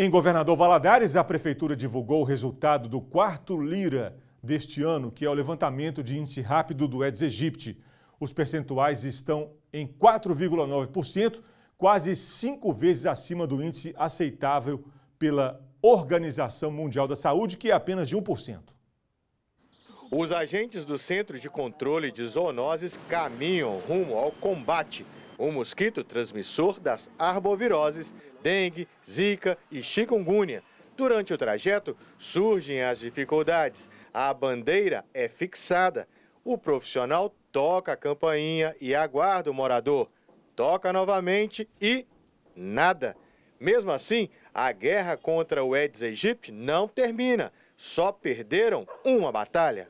Em Governador Valadares, a Prefeitura divulgou o resultado do quarto Lira deste ano, que é o levantamento de índice rápido do Eds Egipte. Os percentuais estão em 4,9%, quase cinco vezes acima do índice aceitável pela Organização Mundial da Saúde, que é apenas de 1%. Os agentes do Centro de Controle de Zoonoses caminham rumo ao combate um mosquito transmissor das arboviroses, dengue, zika e chikungunya. Durante o trajeto, surgem as dificuldades. A bandeira é fixada. O profissional toca a campainha e aguarda o morador. Toca novamente e nada. Mesmo assim, a guerra contra o Aedes aegypti não termina. Só perderam uma batalha.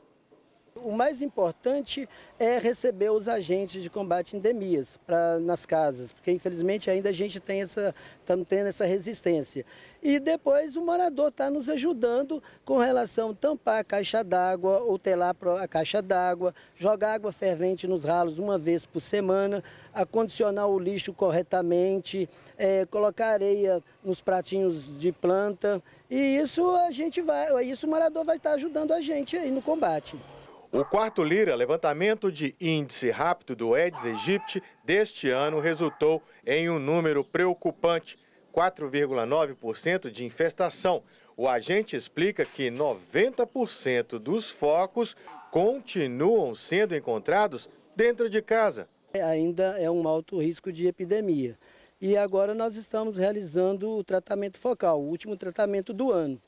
O mais importante é receber os agentes de combate a endemias pra, nas casas, porque infelizmente ainda a gente tem essa, tá tendo essa resistência. E depois o morador está nos ajudando com relação a tampar a caixa d'água ou telar a caixa d'água, jogar água fervente nos ralos uma vez por semana, acondicionar o lixo corretamente, é, colocar areia nos pratinhos de planta. E isso a gente vai, isso o morador vai estar tá ajudando a gente aí no combate. O quarto Lira, levantamento de índice rápido do Aedes aegypti deste ano, resultou em um número preocupante, 4,9% de infestação. O agente explica que 90% dos focos continuam sendo encontrados dentro de casa. Ainda é um alto risco de epidemia. E agora nós estamos realizando o tratamento focal, o último tratamento do ano.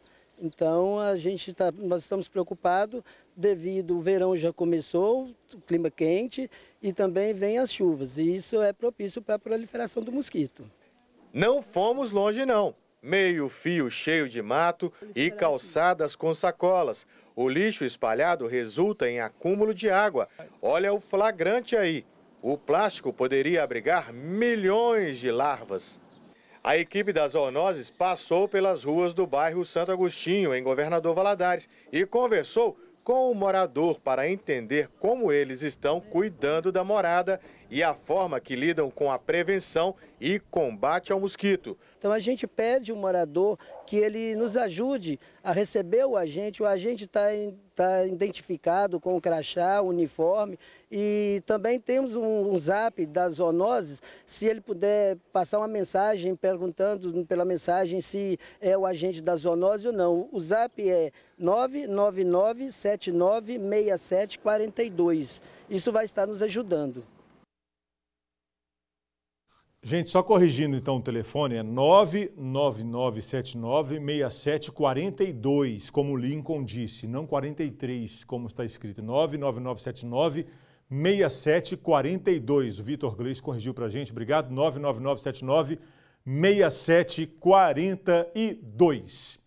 Então a gente está, nós estamos preocupados devido o verão já começou, o clima quente e também vem as chuvas e isso é propício para a proliferação do mosquito. Não fomos longe não. Meio fio cheio de mato e calçadas com sacolas. O lixo espalhado resulta em acúmulo de água. Olha o flagrante aí. O plástico poderia abrigar milhões de larvas. A equipe das zoonoses passou pelas ruas do bairro Santo Agostinho, em Governador Valadares, e conversou com o morador para entender como eles estão cuidando da morada e a forma que lidam com a prevenção e combate ao mosquito. Então a gente pede o morador que ele nos ajude a receber o agente. O agente está tá identificado com o crachá, o uniforme e também temos um, um zap das zoonoses. Se ele puder passar uma mensagem perguntando pela mensagem se é o agente da zoonose ou não. O zap é 999 796742. Isso vai estar nos ajudando. Gente, só corrigindo então o telefone, é 99979-6742, como o Lincoln disse, não 43, como está escrito, 99979-6742. O Vitor Gleis corrigiu para a gente, obrigado, 99979-6742.